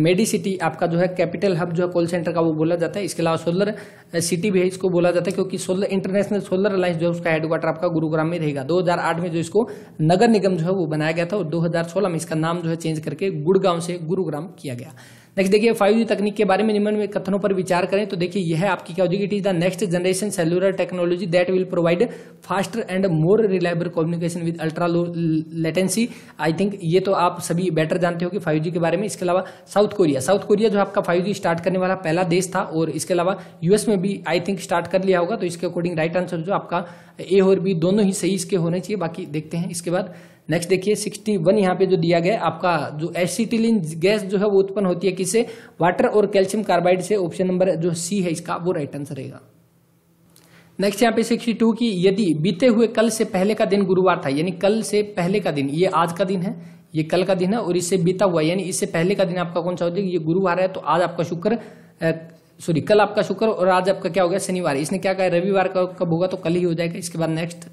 मेडी सिटी आपका जो है कैपिटल हब जो है कॉल सेंटर का वो बोला जाता है इसके अलावा सोलर सिटी भी है इसको बोला जाता है क्योंकि सोलर इंटरनेशनल सोलर अलायंस जो है उसका हेडक्वार्टर आपका गुरुग्राम में रहेगा 2008 में जो इसको नगर निगम जो है वो बनाया गया था और 2016 में इसका नाम जो है चेंज करके गुड़गांव से गुरुग्राम किया गया नेक्स्ट देखिए फाइव जी तकनीक के बारे में निम्न कथनों पर विचार करें तो देखिए यह आपकी क्या हो जाएगी it is the next generation cellular technology that will provide faster and more reliable communication with ultra low latency I think ये तो आप सभी बेटर जानते हो कि फाइव के बारे में इसके अलावा साउथ कोरिया साउथ कोरिया जो आपका फाइव स्टार्ट करने वाला पहला देश था और इसके अलावा यूएस में भी आई थिंक स्टार्ट कर लिया होगा तो इसके अकॉर्डिंग राइट आंसर जो आपका ए और बी दोनों ही सही इसके होने चाहिए बाकी देखते हैं इसके बाद नेक्स्ट देखिए सिक्सटी वन यहाँ पे जो दिया गया आपका जो एसिटिलिन गैस जो है वो उत्पन्न होती है किससे वाटर और कैल्शियम कार्बाइड से ऑप्शन नंबर जो सी है इसका वो राइट आंसर रहेगा नेक्स्ट यहाँ पे सिक्सटी टू की यदि बीते हुए कल से पहले का दिन गुरुवार था यानी कल से पहले का दिन ये आज का दिन है ये कल का दिन है और इससे बीता हुआ यानी इससे पहले का दिन आपका कौन सा हो जाएगा ये गुरुवार है तो आज आपका शुक्र सॉरी कल आपका शुक्र और आज आपका क्या हो गया शनिवार इसने क्या कहा रविवार का कब होगा तो कल ही हो जाएगा इसके बाद नेक्स्ट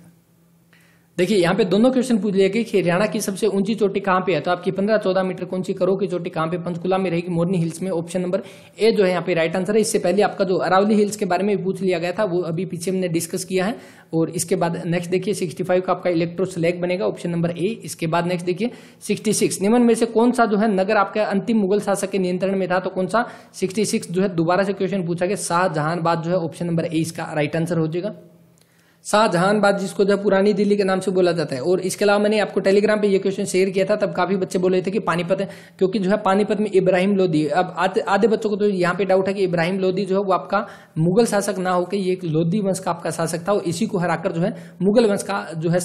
देखिए यहाँ पे दोनों क्वेश्चन पूछ लिया कि हरियाणा की सबसे ऊंची चोटी कहाँ पे है तो आपकी पंद्रह चौदह मीटर कौन सी करो की चोटी कहाँ पे पंचकुला में रहेगी मोरनी हिल्स में ऑप्शन नंबर ए जो है यहाँ पे राइट आंसर है इससे पहले आपका जो अरावली हिल्स के बारे में भी पूछ लिया गया था वो अभी पीछे हमने डिस्कस किया है और इसके बाद नेक्स्ट देखिए सिक्सटी फाइव का आपका इलेक्ट्रो सिलेक्ट बनेगा ऑप्शन नंबर ए इसके बाद नेक्स्ट देखिए सिक्सटी सिक्स निम्न में से कौन सा जो है नगर आपका अंतिम मुगल शासक के नियंत्रण में था तो कौन सा सिक्सटी सिक्स जो है दोबारा से क्वेश्चन पूछा गया शाहजहानबाद जो है ऑप्शन नंबर ए इसका राइट आंसर हो जाएगा बाद जिसको जो पुरानी दिल्ली के नाम से बोला जाता है और इसके अलावा मैंने आपको टेलीग्राम पे ये क्वेश्चन शेयर किया था तब काफी बच्चे बोल रहे थे कि पानीपत है क्योंकि जो है पानीपत में इब्राहिम लोधी अब आधे बच्चों को तो यहाँ पे डाउट है कि इब्राहिम लोधी जो है वो आपका मुगल शासक ना होकर ये एक लोधी वंश का आपका शासक था और इसी को हराकर जो है मुगल वंश का जो है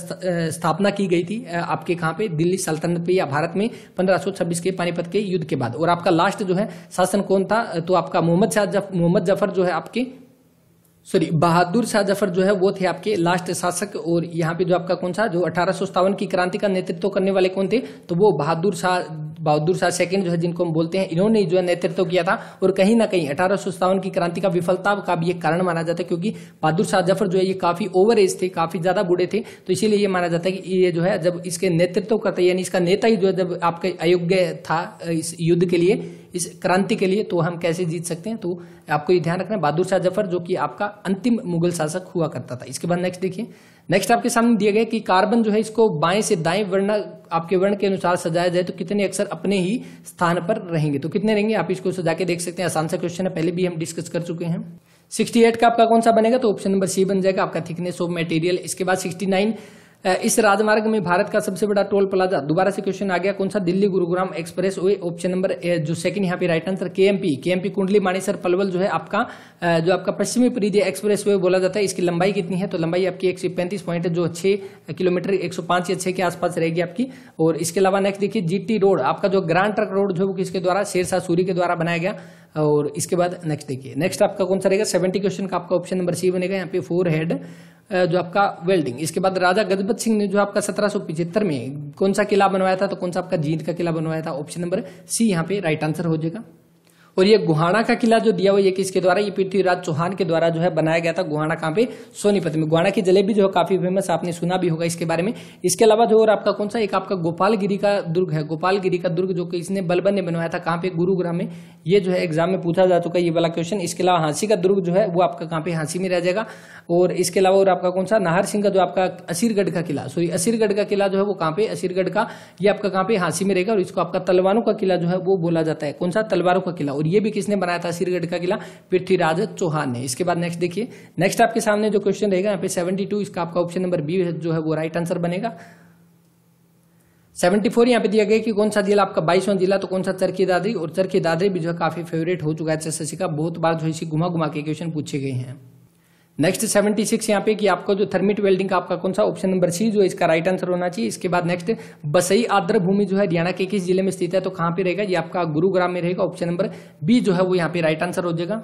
स्थापना की गई थी आपके कहाँ पे दिल्ली सल्तनत पे या भारत में पंद्रह के पानीपत के युद्ध के बाद और आपका लास्ट जो है शासन कौन था तो आपका मोहम्मद शाह मोहम्मद जफर जो है आपके सॉरी बहादुर शाह जफर जो है वो थे आपके लास्ट शासक और यहाँ पे जो आपका कौन सा जो अठारह की क्रांति का नेतृत्व करने वाले कौन थे तो वो बहादुर शाह बहादुर शाह सेकंड जो है जिनको हम बोलते हैं इन्होंने जो है नेतृत्व किया था और कहीं ना कहीं अठारह की क्रांति का विफलता का भी एक कारण माना जाता है क्योंकि बहादुर शाह जफर जो है ये काफी ओवर एज थे काफी ज्यादा बूढ़े थे तो इसीलिए ये माना जाता है कि ये जो है जब इसके नेतृत्व करते यानी इसका नेता ही जो है जब आपके अयोग्य था इस युद्ध के लिए इस क्रांति के लिए तो हम कैसे जीत सकते हैं तो आपको ये ध्यान रखना है बहादुर शाह जफर जो कि आपका अंतिम मुगल शासक हुआ करता था इसके बाद नेक्स्ट देखिए नेक्स्ट आपके सामने दिया गया कि कार्बन जो है इसको बाएं से दाएं वर्ण आपके वर्ण के अनुसार सजाया जाए तो कितने अक्सर अपने ही स्थान पर रहेंगे तो कितने रहेंगे आप इसको सजा के देख सकते हैं आसान सा क्वेश्चन है पहले भी हम डिस्कस कर चुके हैं 68 का आपका कौन सा बनेगा तो ऑप्शन नंबर सी बन जाएगा आपका थिकनेस ऑफ मटेरियल इसके बाद 69 इस राजमार्ग में भारत का सबसे बड़ा टोल प्लाजा दोबारा से क्वेश्चन आ गया कौन सा Delhi Gurugram expressway option number जो सेकंड यहाँ पे राइट आंसर केएमपी केएमपी कुंडली मानेसर पलवल जो है आपका जो आपका पश्चिमी परिधि एक्सप्रेस वे बोला जाता है इसकी लंबाई कितनी है तो लंबाई आपकी एक पॉइंट जो छह किलोमीटर एक या छह के आसपास रहेगी आपकी और इसके अलावा नेक्स्ट देखिए जीटी रोड आपका जो ग्रांड ट्रक रोड जो किसके द्वारा शेरशाह सूरी के द्वारा बनाया गया और इसके बाद नेक्स्ट देखिए नेक्स्ट आपका कौन सा रहेगा सेवेंटी क्वेश्चन का आपका ऑप्शन नंबर सी बनेगा यहाँ पे फोर हेड जो आपका वेल्डिंग इसके बाद राजा गजपत सिंह ने जो आपका सत्रह सौ पिछहत्तर में कौन सा किला बनवाया था तो कौन सा आपका जींद का किला बनवाया था ऑप्शन नंबर सी यहाँ पे राइट आंसर हो जाएगा और ये गुहाणा का किला जो दिया हुआ ये किसके द्वारा ये पृथ्वीराज चौहान के द्वारा जो है बनाया गया था गुहाणा कहाँ पे सोनीपत में गुहाणा की जलेबी जो है काफी फेमस आपने सुना भी होगा इसके बारे में इसके अलावा जो और आपका कौन सा एक आपका गोपालगिरी का दुर्ग है गोपालगिरी का दुर्ग जो कि इसने बलबन ने बनवाया था कहाँ पे गुरुग्राम में ये जो है एग्जाम में पूछा जा चुका है ये वाला क्वेश्चन इसके अलावा हांसी का दुर्ग जो है वो आपका कहाँ पे हाँसी में रह जाएगा और इसके अलावा और आपका कौन सा नाहर सिंह का जो आपका असीरगढ़ का किला सॉरी असीरगढ़ का किला जो है वो कहाँ पे असीरगढ़ का ये आपका कहाँ पे हाँसी में रहेगा और इसको आपका तलवारों का किला जो है वो बोला जाता है कौन सा तलवारों का किला और ये भी किसने बनाया था सिरगढ़ का किला पृथ्वीराज चौहान ने इसके बाद नेक्स्ट देखिए नेक्स्ट आपके सामने जो क्वेश्चन रहेगा यहाँ पे सेवेंटी टू इसका आपका ऑप्शन नंबर बी जो है वो राइट आंसर बनेगा सेवेंटी फोर यहाँ पे दिया गया कि कौन सा जिला आपका बाईसवां जिला तो कौन सा चरखी दादरी और चरखी दादरी भी जो है काफी फेवरेट हो चुका है एस का बहुत बार जो है इसी घुमा घुमा के क्वेश्चन पूछे गए हैं नेक्स्ट 76 यहाँ पे कि आपको जो थर्मिट वेल्डिंग का आपका कौन सा ऑप्शन नंबर सी जो इसका राइट आंसर होना चाहिए इसके बाद नेक्स्ट बसई आर्द्र भूमि जो है हरियाणा के किस जिले में स्थित है तो कहाँ पे रहेगा ये आपका गुरुग्राम में रहेगा ऑप्शन नंबर बी जो है वो यहाँ पे राइट आंसर हो जाएगा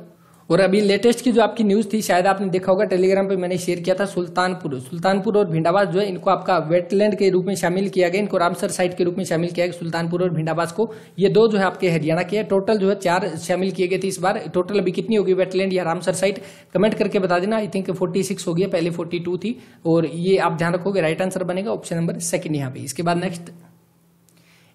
और अभी लेटेस्ट की जो आपकी न्यूज़ थी शायद आपने देखा होगा टेलीग्राम पे मैंने शेयर किया था सुल्तानपुर सुल्तानपुर और भिंडावास जो है इनको आपका वेटलैंड के रूप में शामिल किया गया इनको रामसर साइट के रूप में शामिल किया गया सुल्तानपुर और भिंडावास को ये दो जो है आपके हरियाणा के टोटल जो है चार शामिल किए गए थे इस बार टोटल अभी कितनी होगी वेटलैंड या रामसर साइट कमेंट करके बता देना आई थिंक फोर्टी सिक्स होगी पहले फोर्टी टू थी और ये आप ध्यान रखोगे राइट आंसर बनेगा ऑप्शन नंबर सेकंड यहाँ पे इसके बाद नेक्स्ट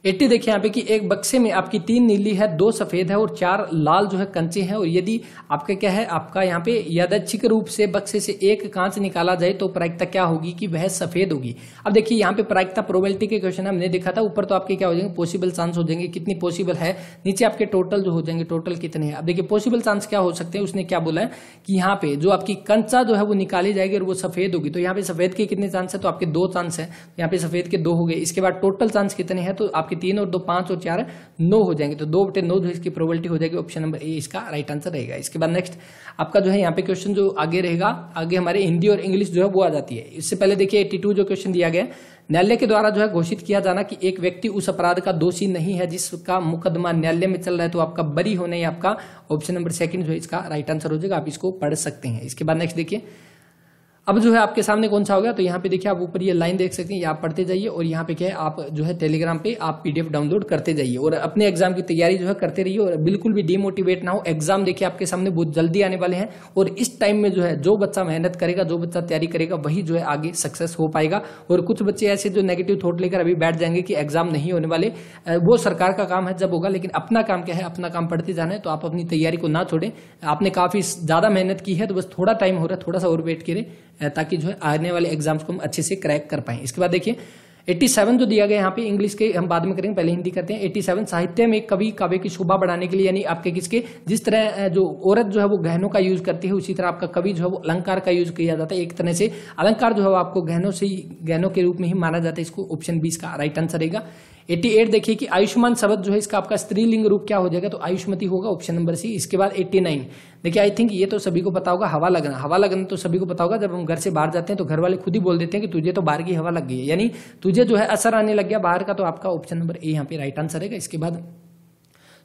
एट्टी देखिए यहाँ पे कि एक बक्से में आपकी तीन नीली है दो सफेद है और चार लाल जो है कंचे हैं और यदि आपका क्या है आपका यहाँ पे यादच्छिक रूप से बक्से से एक कांच निकाला जाए तो प्रायिकता क्या होगी कि वह सफेद होगी अब देखिए यहाँ पे प्रायिकता प्रोबेबिलिटी के क्वेश्चन हमने देखा था ऊपर तो आपके क्या हो जाएंगे पॉसिबल चांस हो जाएंगे कितनी पॉसिबल है नीचे आपके टोटल जो हो जाएंगे टोटल कितने अब देखिए पॉसिबल चांस क्या हो सकते हैं उसने क्या बोला है कि यहाँ पे जो आपकी कंचा जो है वो निकाली जाएगी और वो सफेद होगी तो यहाँ पे सफेद के कितने चांस है तो आपके दो चांस है यहाँ पे सफेद के दो हो गए इसके बाद टोटल चांस कितने हैं तो आप आपके तीन और दो पांच और चार नौ हो जाएंगे तो दो बटे नौ जो इसकी प्रोबेबिलिटी हो जाएगी ऑप्शन नंबर ए इसका राइट आंसर रहेगा इसके बाद नेक्स्ट आपका जो है यहाँ पे क्वेश्चन जो आगे रहेगा आगे हमारे हिंदी और इंग्लिश जो है वो आ जाती है इससे पहले देखिए एट्टी जो क्वेश्चन दिया गया न्यायालय के द्वारा जो है घोषित किया जाना कि एक व्यक्ति उस अपराध का दोषी नहीं है जिसका मुकदमा न्यायालय में चल रहा है तो आपका बरी होने आपका ऑप्शन नंबर सेकंड जो है इसका राइट आंसर हो जाएगा आप इसको पढ़ सकते हैं इसके बाद नेक्स्ट देखिए अब जो है आपके सामने कौन सा हो गया तो यहाँ पे देखिए आप ऊपर ये लाइन देख सकते हैं आप पढ़ते जाइए और यहाँ पे क्या है आप जो है टेलीग्राम पे आप पीडीएफ डाउनलोड करते जाइए और अपने एग्जाम की तैयारी जो है करते रहिए और बिल्कुल भी डिमोटिवेट ना हो एग्जाम देखिए आपके सामने बहुत जल्दी आने वाले हैं और इस टाइम में जो है जो बच्चा मेहनत करेगा जो बच्चा तैयारी करेगा वही जो है आगे सक्सेस हो पाएगा और कुछ बच्चे ऐसे जो नेगेटिव थॉट लेकर अभी बैठ जाएंगे कि एग्जाम नहीं होने वाले वो सरकार का काम है जब होगा लेकिन अपना काम क्या है अपना काम पढ़ते जाना है तो आप अपनी तैयारी को ना छोड़ें आपने काफी ज्यादा मेहनत की है तो बस थोड़ा टाइम हो रहा है थोड़ा सा और वेट करें ताकि जो है आने वाले एग्जाम्स को हम अच्छे से क्रैक कर पाए इसके बाद देखिए 87 जो दिया गया यहाँ पे इंग्लिश के हम बाद में करेंगे पहले हिंदी करते हैं 87 साहित्य में कवि काव्य की शोभा बढ़ाने के लिए यानी आपके किसके जिस तरह जो औरत जो है वो गहनों का यूज करती है उसी तरह आपका कवि जो है वो अलंकार का यूज किया जाता है एक तरह से अलंकार जो है वो आपको गहनों से गहनों के रूप में ही माना जाता है इसको ऑप्शन बीस का राइट आंसर रहेगा एट्टी एट देखिए कि आयुष्मान शब्द जो है इसका आपका स्त्रीलिंग रूप क्या हो जाएगा तो आयुष्मती होगा ऑप्शन नंबर सी इसके बाद एट्टी नाइन देखिए आई थिंक ये तो सभी को पता होगा हवा लगना हवा लगना तो सभी को पता होगा जब हम घर से बाहर जाते हैं तो घर वाले खुद ही बोल देते हैं कि तुझे तो बाहर की हवा लग गई है यानी तुझे जो है असर आने लग गया बाहर का तो आपका ऑप्शन नंबर ए यहाँ पे राइट आंसर रहेगा इसके बाद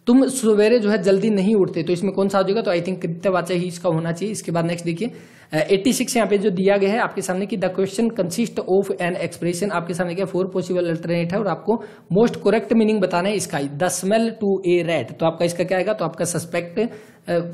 तुम सवेरे जो है जल्दी नहीं उठते तो इसमें कौन सा हो जाएगा तो आई थिंक कृत्यवाचा ही इसका होना चाहिए इसके बाद नेक्स्ट देखिए एट्टी uh, सिक्स यहाँ पे जो दिया गया है आपके सामने की the question consist of an expression आपके सामने क्या फोर पॉसिबल अल्टरनेट है और आपको मोस्ट करेक्ट मीनिंग बताना है इसका the smell to a rat तो आपका इसका क्या आएगा तो आपका सस्पेक्ट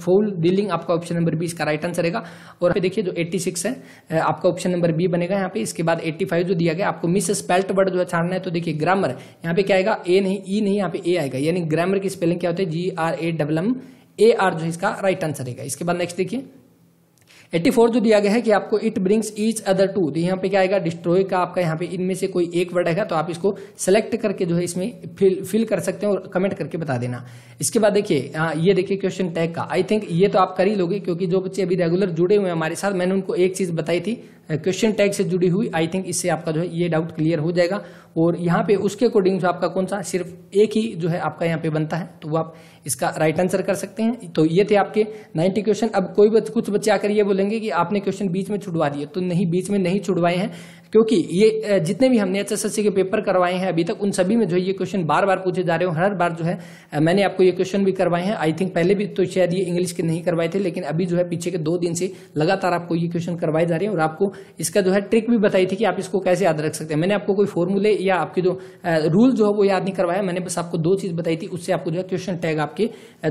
फूल डीलिंग आपका ऑप्शन नंबर बी इसका राइट आंसर रहेगा और देखिए जो 86 है uh, आपका ऑप्शन नंबर बी बनेगा यहाँ पे इसके बाद 85 जो दिया गया आपको मिस स्पेल्ट वर्ड जो है छाड़ना है तो देखिए ग्रामर यहाँ पे क्या आएगा ए नहीं ई e नहीं यहाँ पे ए आएगा यानी ग्रामर की स्पेलिंग क्या होती है G R A double M A R जो इसका राइट आंसर रहेगा इसके बाद नेक्स्ट देखिए एट्टी फोर जो दिया गया है कि आपको it brings each other to तो यहाँ पे क्या आएगा डिस्ट्रॉय का आपका यहाँ पे इनमें से कोई एक वर्ड आएगा तो आप इसको सेलेक्ट करके जो है इसमें फिल फिल कर सकते हैं और कमेंट करके बता देना इसके बाद देखिए ये देखिए क्वेश्चन टैग का आई थिंक ये तो आप कर ही लोगे क्योंकि जो बच्चे अभी रेगुलर जुड़े हुए हैं हमारे साथ मैंने उनको एक चीज बताई थी क्वेश्चन टैग से जुड़ी हुई आई थिंक इससे आपका जो है ये डाउट क्लियर हो जाएगा और यहाँ पे उसके अकॉर्डिंग जो आपका कौन सा सिर्फ एक ही जो है आपका यहाँ पे बनता है तो वो आप इसका राइट आंसर कर सकते हैं तो ये थे आपके 90 क्वेश्चन अब कोई बच, कुछ बच्चे आकर ये बोलेंगे कि आपने क्वेश्चन बीच में छुड़वा दिए तो नहीं बीच में नहीं छुड़वाए हैं क्योंकि ये जितने भी हमने एच के पेपर करवाए हैं अभी तक उन सभी में जो ये क्वेश्चन बार बार पूछे जा रहे हो हर बार जो है मैंने आपको ये क्वेश्चन भी करवाए हैं आई थिंक पहले भी तो शायद ये इंग्लिश के नहीं करवाए थे लेकिन अभी जो है पीछे के दो दिन से लगातार आपको ये क्वेश्चन करवाए जा रहे हैं और आपको इसका जो है ट्रिक भी बताई थी कि आप इसको कैसे याद रख सकते हैं मैंने आपको कोई फॉर्मूले या आपके जो रूल जो है वो याद नहीं करवाया मैंने बस आपको दो चीज़ बताई थी उससे आपको जो है क्वेश्चन टैग आपके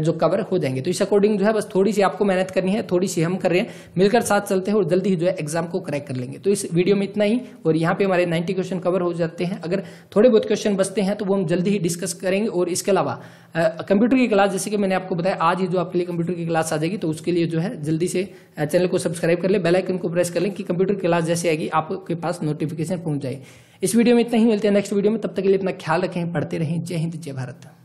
जो कवर हो जाएंगे तो इस अकॉर्डिंग जो है बस थोड़ी सी आपको मेहनत करनी है थोड़ी सी हम कर रहे हैं मिलकर साथ चलते हैं और जल्दी ही जो है एग्जाम को क्रैक कर लेंगे तो इस वीडियो में इतना ही और यहाँ पे हमारे 90 क्वेश्चन कवर हो जाते हैं अगर थोड़े बहुत क्वेश्चन बचते हैं तो वो हम जल्दी ही डिस्कस करेंगे और इसके अलावा कंप्यूटर की क्लास जैसे कि मैंने आपको बताया आज ही जो आपके लिए कंप्यूटर की क्लास आ जाएगी तो उसके लिए जो है जल्दी से चैनल को सब्सक्राइब कर ले बेल आइकन को प्रेस कर लें कि कंप्यूटर क्लास जैसे आएगी आपके पास नोटिफिकेशन पहुंच जाए इस वीडियो में इतना ही मिलते हैं नेक्स्ट वीडियो में तब तक के लिए अपना ख्याल रखें पढ़ते रहें जय हिंद जय भारत